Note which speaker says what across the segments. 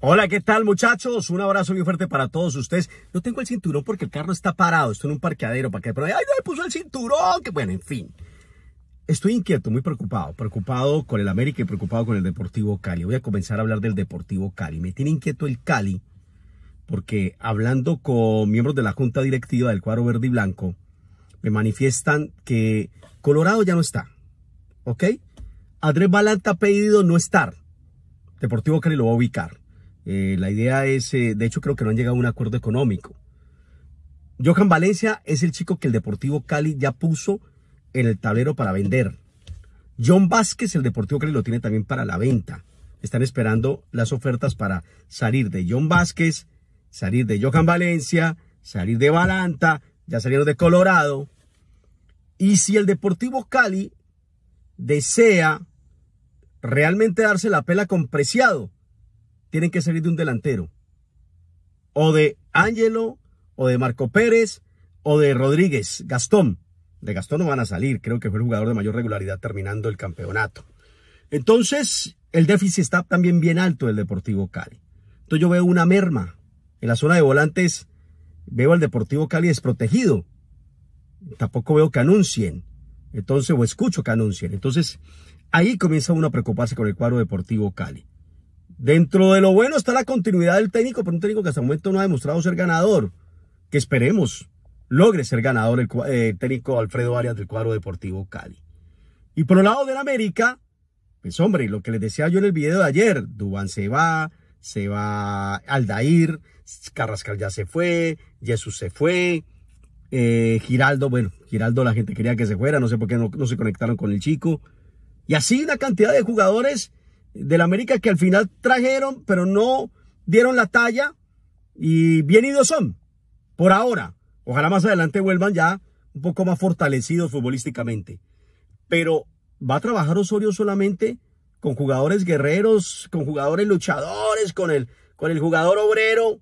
Speaker 1: Hola, ¿qué tal muchachos? Un abrazo muy fuerte para todos ustedes. No tengo el cinturón porque el carro está parado, estoy en un parqueadero para que pero ay, no me puso el cinturón, que bueno, en fin. Estoy inquieto, muy preocupado, preocupado con el América y preocupado con el Deportivo Cali. Voy a comenzar a hablar del Deportivo Cali. Me tiene inquieto el Cali porque hablando con miembros de la junta directiva del cuadro verde y blanco, me manifiestan que Colorado ya no está. ¿Ok? Andrés Balanta ha pedido no estar. Deportivo Cali lo va a ubicar. Eh, la idea es, eh, de hecho creo que no han llegado a un acuerdo económico. Johan Valencia es el chico que el Deportivo Cali ya puso en el tablero para vender. John Vázquez, el Deportivo Cali lo tiene también para la venta. Están esperando las ofertas para salir de John Vázquez, salir de Johan Valencia, salir de Balanta, ya salieron de Colorado. Y si el Deportivo Cali desea realmente darse la pela con Preciado, tienen que salir de un delantero. O de Ángelo, o de Marco Pérez, o de Rodríguez, Gastón. De Gastón no van a salir, creo que fue el jugador de mayor regularidad terminando el campeonato. Entonces, el déficit está también bien alto del Deportivo Cali. Entonces yo veo una merma. En la zona de volantes veo al Deportivo Cali desprotegido. Tampoco veo que anuncien. Entonces, o escucho que anuncien. Entonces, ahí comienza uno a preocuparse con el cuadro Deportivo Cali. Dentro de lo bueno está la continuidad del técnico, pero un técnico que hasta el momento no ha demostrado ser ganador, que esperemos logre ser ganador el eh, técnico Alfredo Arias del cuadro deportivo Cali. Y por el lado del América, pues hombre, lo que les decía yo en el video de ayer, Dubán se va, se va Aldair, Carrascal ya se fue, Jesús se fue, eh, Giraldo, bueno, Giraldo la gente quería que se fuera, no sé por qué no, no se conectaron con el chico. Y así una cantidad de jugadores del América que al final trajeron, pero no dieron la talla y bienidos son por ahora. Ojalá más adelante vuelvan ya un poco más fortalecidos futbolísticamente. Pero va a trabajar Osorio solamente con jugadores guerreros, con jugadores luchadores, con el, con el jugador obrero.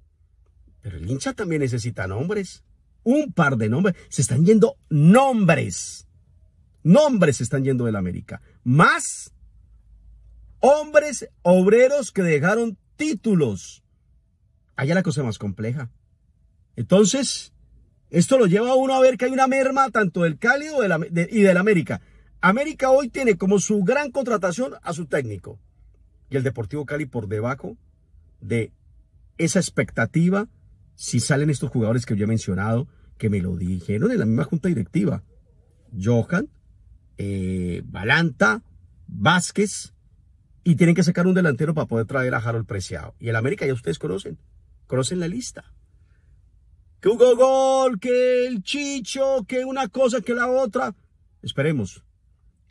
Speaker 1: Pero el hincha también necesita nombres. Un par de nombres. Se están yendo nombres. Nombres se están yendo del América. Más hombres obreros que dejaron títulos. Allá la cosa más compleja. Entonces, esto lo lleva a uno a ver que hay una merma tanto del Cali de la, y del América. América hoy tiene como su gran contratación a su técnico. Y el Deportivo Cali por debajo de esa expectativa, si salen estos jugadores que yo he mencionado, que me lo dijeron en la misma junta directiva. Johan, eh, Balanta, Vázquez, y tienen que sacar un delantero para poder traer a Harold Preciado. Y el América ya ustedes conocen, conocen la lista. Que Hugo Gol, que el Chicho, que una cosa, que la otra. Esperemos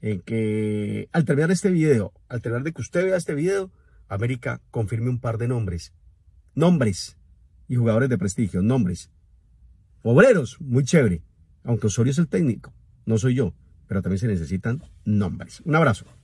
Speaker 1: en que al terminar este video, al terminar de que usted vea este video, América confirme un par de nombres. Nombres y jugadores de prestigio, nombres. Obreros, muy chévere. Aunque Osorio es el técnico, no soy yo, pero también se necesitan nombres. Un abrazo.